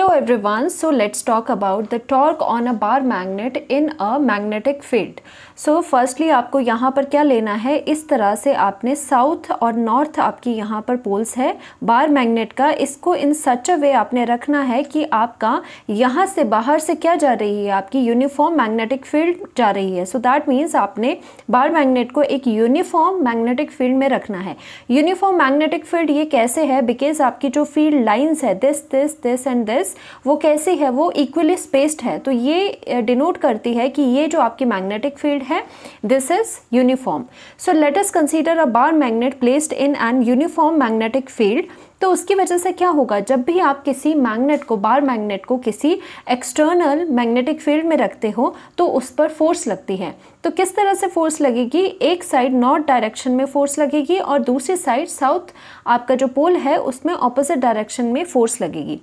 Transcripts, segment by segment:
Hello everyone, so let's talk about the torque on a bar magnet in a magnetic field so firstly आपको यहाँ पर क्या लेना है इस तरह से आपने साउथ और नॉर्थ आपकी यहाँ पर पोल्स है बार मैग्नेट का इसको इन सच अ वे आपने रखना है कि आपका यहाँ से बाहर से क्या जा रही है आपकी यूनिफॉर्म मैग्नेटिक फील्ड जा रही है सो दैट मीन्स आपने बार मैग्नेट को एक यूनिफॉर्म मैग्नेटिक फील्ड में रखना है यूनिफॉर्म मैग्नेटिक फील्ड ये कैसे है बिकॉज आपकी जो फील्ड लाइन्स है this this this and this space वो कैसी है वो इक्वली स्पेस्ड है तो ये डिनोट करती है कि ये जो आपकी मैग्नेटिक फील्ड है this is uniform so let us consider a bar magnet placed in an uniform magnetic field तो उसकी वजह से क्या होगा जब भी आप किसी मैग्नेट को बार मैग्नेट को किसी एक्सटर्नल मैग्नेटिक फील्ड में रखते हो तो उस पर फोर्स लगती है तो किस तरह से फोर्स लगेगी एक साइड नॉर्थ डायरेक्शन में फोर्स लगेगी और दूसरी साइड साउथ आपका जो पोल है उसमें ऑपोजिट डायरेक्शन में फोर्स लगेगी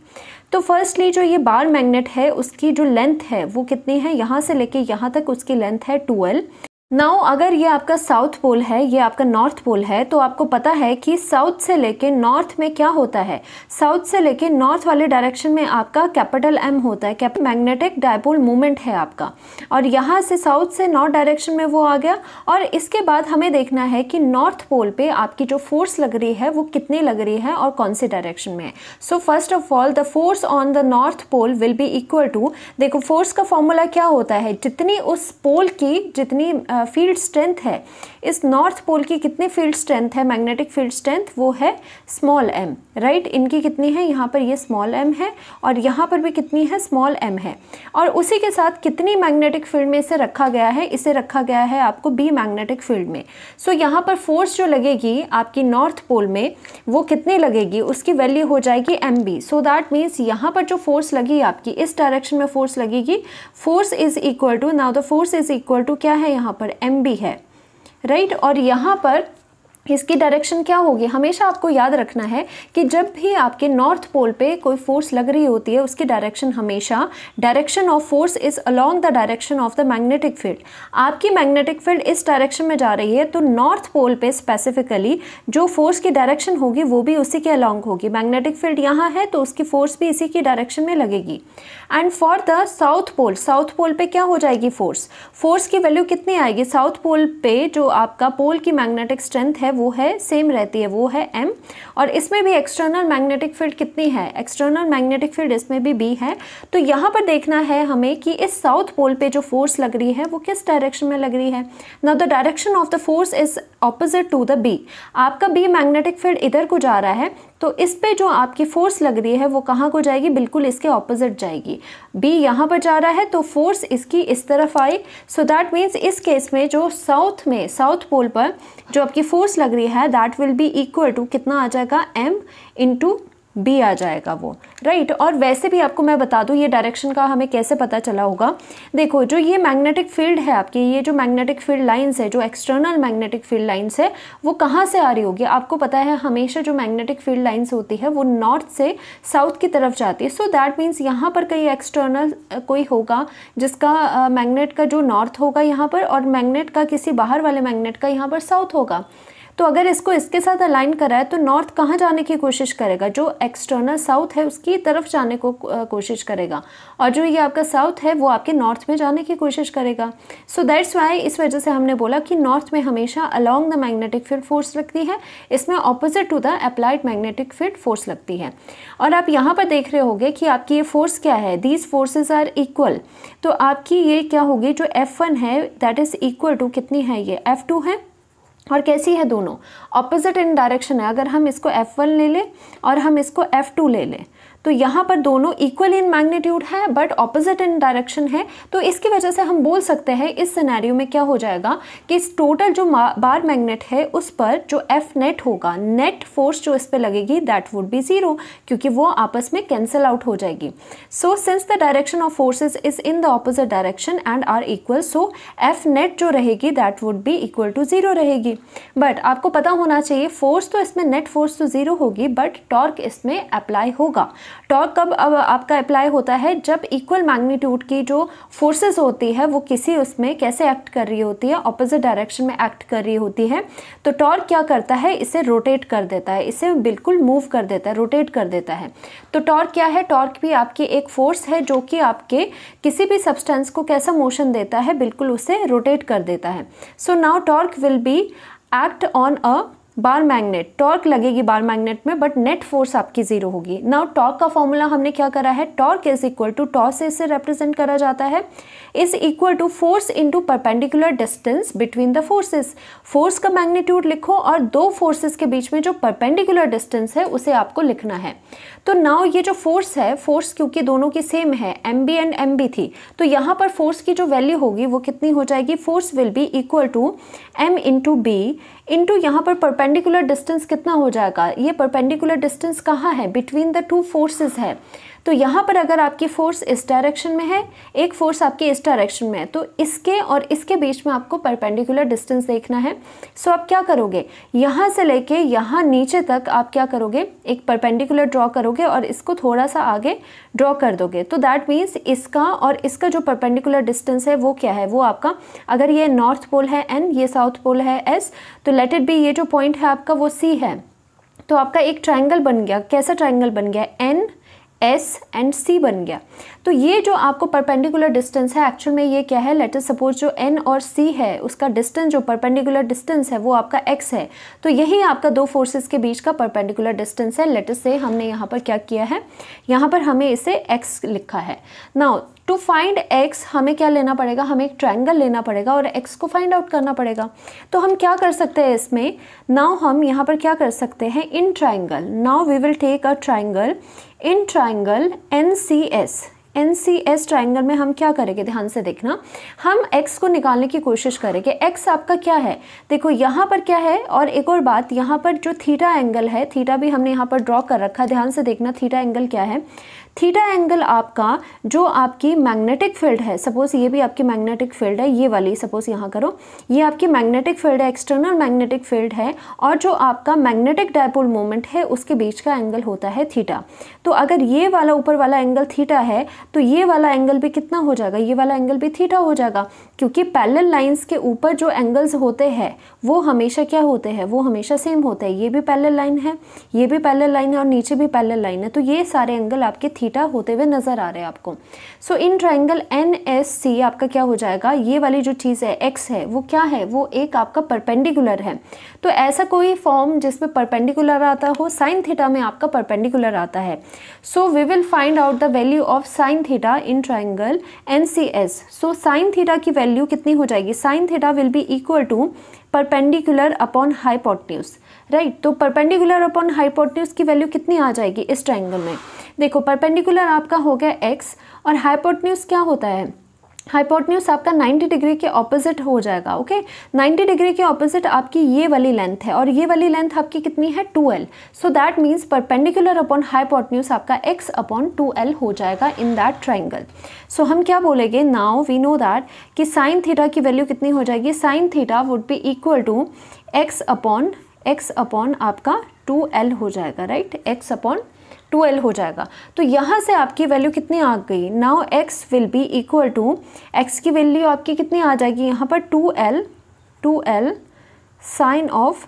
तो फर्स्टली जो ये बार मैग्नेट है उसकी जो लेंथ है वो कितनी है यहाँ से लेके यहाँ तक उसकी लेंथ है ट्वेल्व नाउ अगर ये आपका साउथ पोल है ये आपका नॉर्थ पोल है तो आपको पता है कि साउथ से लेके नॉर्थ में क्या होता है साउथ से लेके नॉर्थ वाले डायरेक्शन में आपका कैपिटल एम होता है मैग्नेटिक डायपोल मूवमेंट है आपका और यहाँ से साउथ से नॉर्थ डायरेक्शन में वो आ गया और इसके बाद हमें देखना है कि नॉर्थ पोल पर आपकी जो फोर्स लग रही है वो कितनी लग रही है और कौन से डायरेक्शन में है so first of all the force on the north pole will be equal to देखो फोर्स का फॉर्मूला क्या होता है जितनी उस पोल की जितनी फील्ड स्ट्रेंथ है इस नॉर्थ पोल की कितनी फील्ड स्ट्रेंथ है मैग्नेटिक फील्ड स्ट्रेंथ वो है स्मॉल एम राइट इनकी कितनी है यहाँ पर ये स्मॉल एम है और यहाँ पर भी कितनी है स्मॉल एम है और उसी के साथ कितनी मैग्नेटिक फील्ड में इसे रखा गया है इसे रखा गया है आपको बी मैग्नेटिक फील्ड में सो so, यहाँ पर फोर्स जो लगेगी आपकी नॉर्थ पोल में वो कितनी लगेगी उसकी वैल्यू हो जाएगी M B so that means यहाँ पर जो फोर्स लगी आपकी इस डायरेक्शन में फोर्स लगेगी force is equal to now the force is equal to क्या है यहाँ पर पर एम है राइट और यहाँ पर इसकी डायरेक्शन क्या होगी हमेशा आपको याद रखना है कि जब भी आपके नॉर्थ पोल पे कोई फोर्स लग रही होती है उसकी डायरेक्शन हमेशा direction of force is along the direction of the magnetic field आपकी मैग्नेटिक फील्ड इस डायरेक्शन में जा रही है तो नॉर्थ पोल पे स्पेसिफिकली जो फोर्स की डायरेक्शन होगी वो भी उसी के अलॉन्ग होगी मैग्नेटिक फील्ड यहाँ है तो उसकी फोर्स भी इसी की डायरेक्शन में लगेगी and for the south pole south pole पे क्या हो जाएगी फोर्स फोर्स की वैल्यू कितनी आएगी साउथ पोल पे जो आपका पोल की मैग्नेटिक स्ट्रेंथ है वो है सेम रहती है वो है एम और इसमें भी एक्सटर्नल मैग्नेटिक फील्ड कितनी है एक्सटर्नल मैग्नेटिक फील्ड इसमें भी बी है तो यहाँ पर देखना है हमें कि इस साउथ पोल पे जो फोर्स लग रही है वो किस डायरेक्शन में लग रही है ना the direction of the force is opposite to the B आपका बी मैग्नेटिक फील्ड इधर को जा रहा है तो इस पे जो आपकी फोर्स लग रही है वो कहाँ को जाएगी बिल्कुल इसके ऑपोजिट जाएगी बी यहाँ पर जा रहा है तो फोर्स इसकी इस तरफ आई सो दैट मीन्स इस केस में जो साउथ में साउथ पोल पर जो आपकी फोर्स लग रही है that will be equal to कितना आ जाएगा एम इंटू बी आ जाएगा वो राइट और वैसे भी आपको मैं बता दूँ ये डायरेक्शन का हमें कैसे पता चला होगा देखो जो ये मैग्नेटिक फील्ड है आपकी ये जो मैग्नेटिक फील्ड लाइन्स है जो एक्सटर्नल मैग्नेटिक फील्ड लाइन्स है वो कहाँ से आ रही होगी आपको पता है हमेशा जो मैग्नेटिक फील्ड लाइन्स होती है वो नॉर्थ से साउथ की तरफ जाती है सो दैट मीन्स यहाँ पर कहीं एक्सटर्नल कोई होगा जिसका मैगनेट uh, का जो नॉर्थ होगा यहाँ पर और मैगनेट का किसी बाहर वाले मैगनेट का यहाँ पर साउथ होगा तो अगर इसको इसके साथ अलाइन करा है तो नॉर्थ कहाँ जाने की कोशिश करेगा जो एक्सटर्नल साउथ है उसकी तरफ जाने को कोशिश करेगा और जो ये आपका साउथ है वो आपके नॉर्थ में जाने की कोशिश करेगा सो दैट्स वाई इस वजह से हमने बोला कि नॉर्थ में हमेशा along the magnetic field force लगती है इसमें opposite to the applied magnetic field force लगती है और आप यहाँ पर देख रहे होगे कि आपकी ये फोर्स क्या है दीज फोर्सेज आर इक्वल तो आपकी ये क्या होगी जो एफ़ वन है दैट इज़ इक्वल टू कितनी है ये एफ़ टू है और कैसी है दोनों ऑपोजिट इन डायरेक्शन है अगर हम इसको F1 ले लें और हम इसको F2 ले लें तो यहाँ पर दोनों इक्वल इन मैग्नीट्यूड है बट ऑपोजिट इन डायरेक्शन है तो इसकी वजह से हम बोल सकते हैं इस सिनेरियो में क्या हो जाएगा कि टोटल जो बार मैग्नेट है उस पर जो एफ नेट होगा नेट फोर्स जो इस पर लगेगी दैट वुड बी ज़ीरो क्योंकि वो आपस में कैंसिल आउट हो जाएगी so since the direction of forces is in the opposite direction and are equal so F net जो रहेगी that would be equal to zero रहेगी बट आपको पता होना चाहिए फोर्स तो इसमें नेट फोर्स तो ज़ीरो होगी बट टॉर्क इसमें अप्लाई होगा टॉर्क कब अब आपका अप्लाई होता है जब इक्वल मैग्नीट्यूड की जो फोर्सेस होती है वो किसी उसमें कैसे एक्ट कर रही होती है ऑपोजिट डायरेक्शन में एक्ट कर रही होती है तो टॉर्क क्या करता है इसे रोटेट कर देता है इसे बिल्कुल मूव कर देता है रोटेट कर देता है तो टॉर्क क्या है टॉर्क भी आपकी एक फोर्स है जो कि आपके किसी भी सब्सटेंस को कैसा मोशन देता है बिल्कुल उसे रोटेट कर देता है so now torque will be act on a bar magnet torque लगेगी बार मैग्नेट में बट नेट फोर्स आपकी जीरो होगी नाउ टॉर्क का फॉर्मूला हमने क्या करा है torque is equal to tau से इसे रिप्रेजेंट करा जाता है is equal to force into perpendicular distance between the forces force का मैग्नीट्यूड लिखो और दो फोर्सेस के बीच में जो परपेंडिकुलर डिस्टेंस है उसे आपको लिखना है तो नाव ये जो फोर्स है फोर्स क्योंकि दोनों की सेम है M B and M B थी तो यहाँ पर फोर्स की जो वैल्यू होगी वो कितनी हो जाएगी force will be equal to M into B into यहाँ पर परपेंडिकुलर डिस्टेंस कितना हो जाएगा ये परपेंडिकुलर डिस्टेंस कहाँ है बिटवीन द टू फोर्सेज है तो यहाँ पर अगर आपकी फ़ोर्स इस डायरेक्शन में है एक फ़ोर्स आपकी इस डायरेक्शन में है तो इसके और इसके बीच में आपको परपेंडिकुलर डिस्टेंस देखना है सो आप क्या करोगे यहाँ से लेके यहाँ नीचे तक आप क्या करोगे एक परपेंडिकुलर ड्रॉ करोगे और इसको थोड़ा सा आगे ड्रॉ कर दोगे तो दैट मीन्स इसका और इसका जो परपेंडिकुलर डिस्टेंस है वो क्या है वो आपका अगर ये नॉर्थ पोल है एन ये साउथ पोल है एस तो लेट इट बी ये जो पॉइंट है आपका वो सी है तो आपका एक ट्राइंगल बन गया कैसा ट्राइंगल बन गया एन एस एंड सी बन गया तो ये जो आपको परपेंडिकुलर डिस्टेंस है एक्चुअल में ये क्या है लेटर सपोज जो एन और सी है उसका डिस्टेंस जो परपेंडिकुलर डिस्टेंस है वो आपका एक्स है तो यही आपका दो फोर्सेस के बीच का परपेंडिकुलर डिस्टेंस है लेटर से हमने यहाँ पर क्या किया है यहाँ पर हमें इसे एक्स लिखा है नाउ टू फाइंड एक्स हमें क्या लेना पड़ेगा हमें एक ट्रायंगल लेना पड़ेगा और एक्स को फाइंड आउट करना पड़ेगा तो हम क्या कर सकते हैं इसमें नाव हम यहाँ पर क्या कर सकते हैं in triangle now we will take a triangle in triangle NCS N C S triangle में हम क्या करेंगे ध्यान से देखना हम एक्स को निकालने की कोशिश करेंगे एक्स आपका क्या है देखो यहाँ पर क्या है और एक और बात यहाँ पर जो थीटा एंगल है थीटा भी हमने यहाँ पर ड्रॉ कर रखा है ध्यान से देखना थीटा एंगल क्या है थीटा एंगल आपका जो आपकी मैग्नेटिक फील्ड है सपोज ये भी आपकी मैग्नेटिक फील्ड है ये वाली सपोज यहाँ करो ये आपकी मैग्नेटिक फील्ड है एक्सटर्नल मैग्नेटिक फील्ड है और जो आपका मैग्नेटिक डायपोल मोमेंट है उसके बीच का एंगल होता है थीटा तो अगर ये वाला ऊपर वाला एंगल थीटा है तो ये वाला एंगल भी कितना हो जाएगा ये वाला एंगल भी थीटा हो जाएगा क्योंकि पैरेलल लाइंस के ऊपर जो एंगल्स होते हैं वो हमेशा क्या होते हैं वो हमेशा सेम होते हैं ये भी पैरेलल लाइन है ये भी पैरेलल लाइन है और नीचे भी पैरेलल लाइन है तो ये सारे एंगल आपके थीटा होते हुए नज़र आ रहे हैं आपको so in triangle N S C आपका क्या हो जाएगा ये वाली जो चीज़ है एक्स है वो क्या है वो एक आपका परपेंडिकुलर है तो ऐसा कोई फॉर्म जिसमें परपेंडिकुलर आता हो साइन थीटा में आपका परपेंडिकुलर आता है so we will find out the value of sine sine theta in triangle N C S so sine theta की वैल्यू कितनी हो जाएगी sine theta will be equal to perpendicular upon hypotenuse right तो perpendicular upon hypotenuse की value कितनी आ जाएगी इस ट्राइंगल में देखो परपेंडिकुलर आपका हो गया एक्स और हाइपोटन्यूज क्या होता है हाइपोटन्यूज आपका 90 डिग्री के ऑपोजिट हो जाएगा ओके 90 डिग्री के ऑपोजिट आपकी ये वाली लेंथ है और ये वाली लेंथ आपकी कितनी है 2l so that means perpendicular upon hypotenuse आपका x अपॉन 2l हो जाएगा इन दैट ट्राइंगल सो हम क्या बोलेंगे नाउ वी नो दैट कि साइन थीटा की वैल्यू कितनी हो जाएगी sine theta would be equal to X upon X upon आपका 2l हो जाएगा राइट एक्स अपॉन 12 हो जाएगा तो यहाँ से आपकी वैल्यू कितनी आ गई now X will be equal to X की वैल्यू आपकी कितनी आ जाएगी यहाँ पर two L two L sine of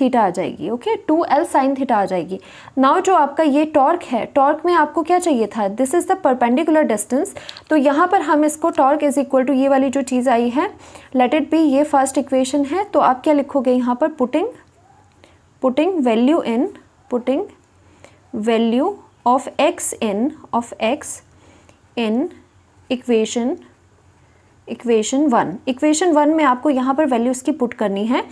theta आ जाएगी okay two L sine theta आ जाएगी नाउ जो आपका ये टॉर्क है टॉर्क में आपको क्या चाहिए था this is the perpendicular distance तो यहाँ पर हम इसको टॉर्क इज इक्वल टू ये वाली जो चीज़ आई है लेट इट बी ये फर्स्ट इक्वेशन है तो आप क्या लिखोगे यहाँ पर putting putting value in putting value of x in of x in equation equation one equation one में आपको यहाँ पर वैल्यू इसकी पुट करनी है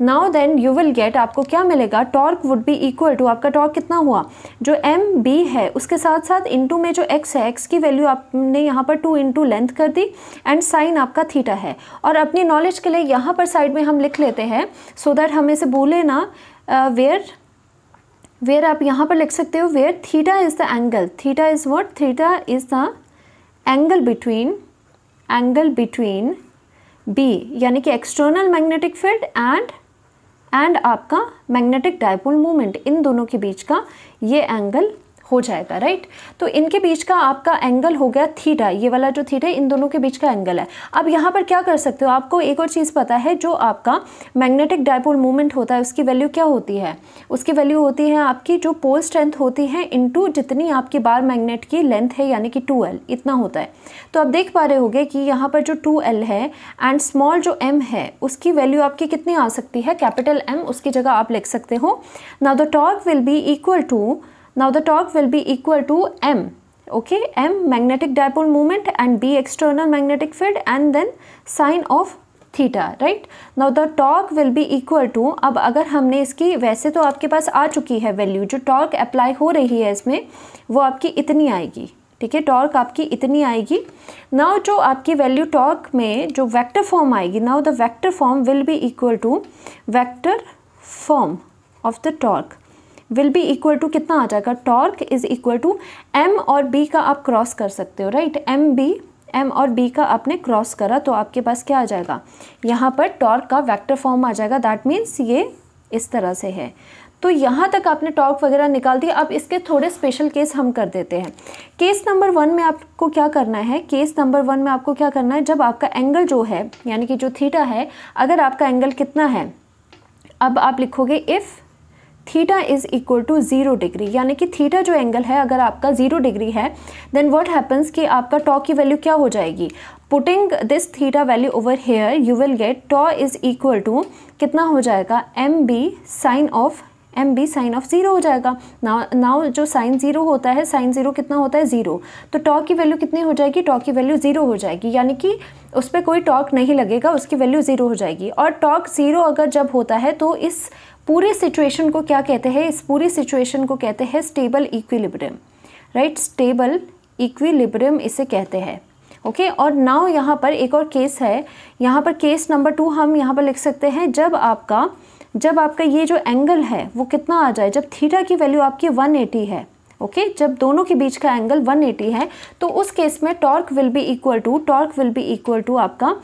now then you will get आपको क्या मिलेगा torque would be equal to आपका टॉर्क कितना हुआ जो एम बी है उसके साथ साथ इंटू में जो एक्स है एक्स की वैल्यू आपने यहाँ पर टू इंटू लेंथ कर दी एंड साइन आपका थीटा है और अपनी नॉलेज के लिए यहाँ पर साइड में हम लिख लेते हैं सो so दैट हम इसे बोले ना वेयर uh, वेयर आप यहाँ पर लिख सकते हो where theta is the angle theta is what theta is the angle between angle between B यानी कि external magnetic field and and आपका मैग्नेटिक डायपोल मूवमेंट इन दोनों के बीच का ये एंगल हो जाएगा राइट तो इनके बीच का आपका एंगल हो गया थीटा ये वाला जो थीटा इन दोनों के बीच का एंगल है अब यहाँ पर क्या कर सकते हो आपको एक और चीज़ पता है जो आपका मैग्नेटिक डायपोल मूवमेंट होता है उसकी वैल्यू क्या होती है उसकी वैल्यू होती है आपकी जो पोल स्ट्रेंथ होती है इनटू जितनी आपकी बार मैग्नेट की लेंथ है यानी कि टू इतना होता है तो आप देख पा रहे हो कि यहाँ पर जो टू है एंड स्मॉल जो एम है उसकी वैल्यू आपकी कितनी आ सकती है कैपिटल एम उसकी जगह आप लिख सकते हो ना the torque will be equal to Now the torque will be equal to M. Okay, M magnetic dipole moment and B external magnetic field and then sine of theta right now the torque will be equal to अब अगर हमने इसकी वैसे तो आपके पास आ चुकी है value जो टॉर्क अप्लाई हो रही है इसमें वो आपकी इतनी आएगी ठीक है टॉर्क आपकी इतनी आएगी नाउ जो आपकी वैल्यू टॉर्क में जो वेक्टर फॉर्म आएगी now the vector form will be equal to vector form of the torque will be equal to कितना आ जाएगा torque is equal to M और बी का आप क्रॉस कर सकते हो राइट एम बी एम और बी का आपने क्रॉस करा तो आपके पास क्या आ जाएगा यहाँ पर टॉर्क का वैक्टर फॉर्म आ जाएगा दैट मीन्स ये इस तरह से है तो यहाँ तक आपने टॉर्क वगैरह निकाल दिया अब इसके थोड़े स्पेशल केस हम कर देते हैं केस नंबर वन में आपको क्या करना है केस नंबर वन में आपको क्या करना है जब आपका एंगल जो है यानी कि जो थीटा है अगर आपका एंगल कितना है अब आप लिखोगे if theta is equal to zero degree यानी कि थीटा जो एंगल है अगर आपका ज़ीरो डिग्री है देन व्हाट हैपन्स कि आपका टॉ की वैल्यू क्या हो जाएगी putting this theta value over here you will get tau is equal to कितना हो जाएगा M B sine of M B sine of zero हो जाएगा नाउ नाउ जो साइन ज़ीरो होता है साइन ज़ीरो कितना होता है ज़ीरो तो टॉक की वैल्यू कितनी हो जाएगी टॉक की वैल्यू ज़ीरो हो जाएगी यानी कि उस पर कोई टॉक नहीं लगेगा उसकी वैल्यू ज़ीरो हो जाएगी और टॉक ज़ीरो अगर जब होता है तो इस पूरे सिचुएशन को क्या कहते हैं इस पूरी सिचुएशन को कहते हैं stable equilibrium right stable equilibrium इसे कहते हैं ओके okay? और नाव यहाँ पर एक और केस है यहाँ पर केस नंबर टू हम यहाँ पर लिख सकते हैं जब आपका जब आपका ये जो एंगल है वो कितना आ जाए जब थीटा की वैल्यू आपकी 180 है ओके okay? जब दोनों के बीच का एंगल 180 है तो उस केस में torque will be equal to torque will be equal to आपका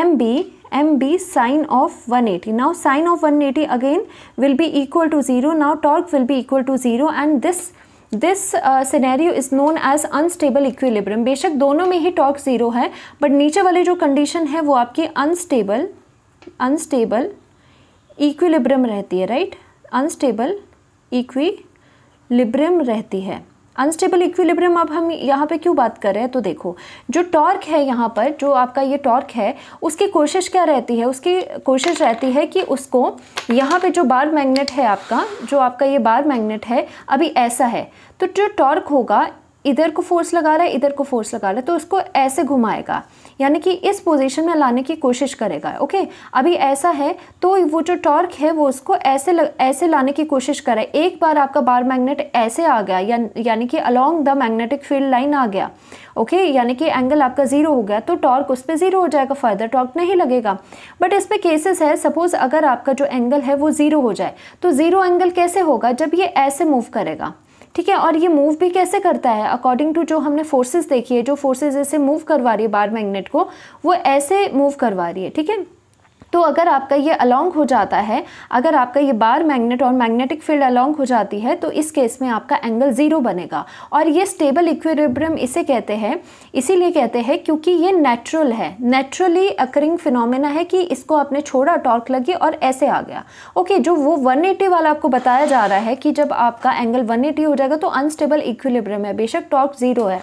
M B M B sine of 180 eighty now sine of 180 eighty again will be equal to zero now torque will be equal to zero and this this scenario is known as unstable equilibrium बेशक दोनों में ही torque zero है but नीचे वाली जो condition है वो आपकी अनस्टेबल अनस्टेबल इक्विलिब्रियम रहती है राइट अनस्टेबल इक्विलिब्रियम रहती है अनस्टेबल इक्विलिब्रियम अब हम यहाँ पे क्यों बात कर रहे हैं तो देखो जो टॉर्क है यहाँ पर जो आपका ये टॉर्क है उसकी कोशिश क्या रहती है उसकी कोशिश रहती है कि उसको यहाँ पे जो बार मैग्नेट है आपका जो आपका ये बार मैग्नेट है अभी ऐसा है तो जो टॉर्क होगा इधर को फोर्स लगा रहा है इधर को फोर्स लगा रहा है तो उसको ऐसे घुमाएगा यानी कि इस पोजीशन में लाने की कोशिश करेगा ओके अभी ऐसा है तो वो जो टॉर्क है वो उसको ऐसे लग, ऐसे लाने की कोशिश करे एक बार आपका बार मैग्नेट ऐसे आ गया या, यानी कि along the magnetic field line आ गया ओके okay, यानी कि एंगल आपका ज़ीरो हो गया तो टॉर्क उस पर ज़ीरो हो जाएगा फर्दर टॉर्क नहीं लगेगा बट इस पर केसेस है सपोज़ अगर आपका जो एंगल है वो ज़ीरो हो जाए तो ज़ीरो एंगल कैसे होगा जब ये ऐसे मूव करेगा ठीक है और ये मूव भी कैसे करता है अकॉर्डिंग टू जो हमने फोर्सेस देखी है जो फोर्सेस ऐसे मूव करवा रही है बार मैग्नेट को वो ऐसे मूव करवा रही है ठीक है तो अगर आपका ये अलॉन्ग हो जाता है अगर आपका ये बार मैग्नेट और मैग्नेटिक फील्ड अलॉन्ग हो जाती है तो इस केस में आपका एंगल ज़ीरो बनेगा और ये स्टेबल इक्वेरिब्रम इसे कहते हैं इसीलिए कहते हैं क्योंकि ये नेचुरल है नेचुरली अकरिंग फिनोमेना है कि इसको आपने छोड़ा टॉर्क लगी और ऐसे आ गया ओके जो वो वन वाला आपको बताया जा रहा है कि जब आपका एंगल वन हो जाएगा तो अनस्टेबल इक्विलिब्रियम है बेशक टॉर्क ज़ीरो है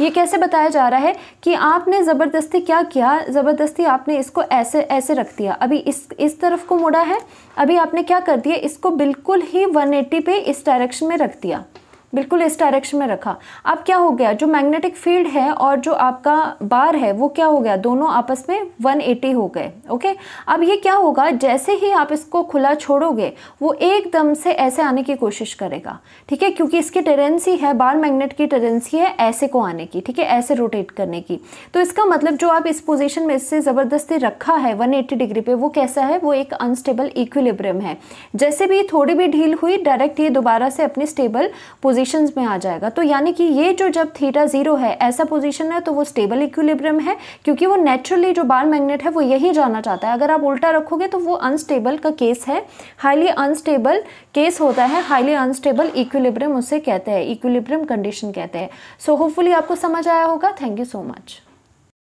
ये कैसे बताया जा रहा है कि आपने ज़बरदस्ती क्या किया ज़बरदस्ती आपने इसको ऐसे ऐसे रख दिया दिया अभी इस इस तरफ को मुड़ा है अभी आपने क्या कर दिया इसको बिल्कुल ही 180 पे इस डायरेक्शन में रख दिया बिल्कुल इस डायरेक्शन में रखा अब क्या हो गया जो मैग्नेटिक फील्ड है और जो आपका बार है वो क्या हो गया दोनों आपस में 180 हो गए ओके अब ये क्या होगा जैसे ही आप इसको खुला छोड़ोगे वो एकदम से ऐसे आने की कोशिश करेगा ठीक है क्योंकि इसकी टेरेंसी है बार मैग्नेट की टेरेंसी है ऐसे को आने की ठीक है ऐसे रोटेट करने की तो इसका मतलब जो आप इस पोजीशन में इससे ज़बरदस्ती रखा है वन डिग्री पे वो कैसा है वो एक अनस्टेबल इक्विलिब्रियम है जैसे भी थोड़ी भी ढील हुई डायरेक्ट ये दोबारा से अपनी स्टेबल पोजीशन पोजीशंस में आ जाएगा तो यानी कि ये जो जब थीटा जीरो है ऐसा पोजीशन है तो वो स्टेबल इक्विलिब्रियम है क्योंकि वो नेचुरली जो बाल मैग्नेट है वो यही जाना चाहता है अगर आप उल्टा रखोगे तो वो अनस्टेबल का केस है हाईली अनस्टेबल केस होता है हाईली अनस्टेबल इक्विलिब्रियम उसे कहते हैं इक्विलिब्रियम कंडीशन कहते हैं सो होपफुली आपको समझ आया होगा थैंक यू सो मच